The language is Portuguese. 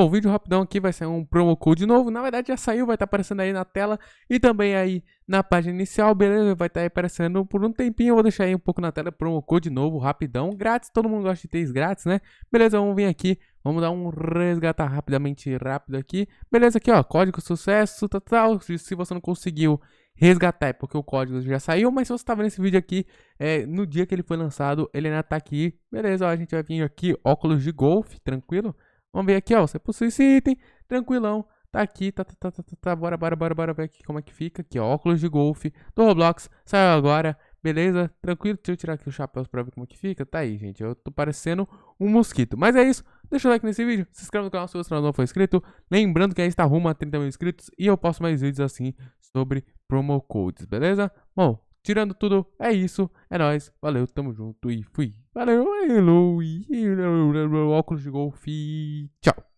Bom, vídeo rapidão aqui vai ser um promo code novo. Na verdade já saiu, vai estar tá aparecendo aí na tela e também aí na página inicial, beleza? Vai estar tá aparecendo por um tempinho. Eu vou deixar aí um pouco na tela promo code novo, rapidão, grátis. Todo mundo gosta de ter grátis, né? Beleza, vamos vir aqui. Vamos dar um resgatar rapidamente, rápido aqui. Beleza, aqui ó, código sucesso, tal, tal. Se você não conseguiu resgatar, é porque o código já saiu, mas se você tá vendo esse vídeo aqui, é, no dia que ele foi lançado, ele ainda tá aqui. Beleza, ó, a gente vai vir aqui, óculos de golfe, tranquilo? Vamos ver aqui, ó. Você é possui esse item, tranquilão. Tá aqui, tá, tá, tá, tá, tá, tá. Bora, bora, bora, bora ver aqui como é que fica. Aqui, ó, óculos de golfe do Roblox. Saiu agora, beleza? Tranquilo? Deixa eu tirar aqui o chapéu pra ver como é que fica. Tá aí, gente. Eu tô parecendo um mosquito. Mas é isso. Deixa o like nesse vídeo. Se inscreve no canal se você não for inscrito. Lembrando que aí está rumo a 30 mil inscritos. E eu posto mais vídeos assim sobre promo codes, beleza? Bom, tirando tudo, é isso. É nóis. Valeu, tamo junto e fui. Valeu, hello óculos de golfe e tchau!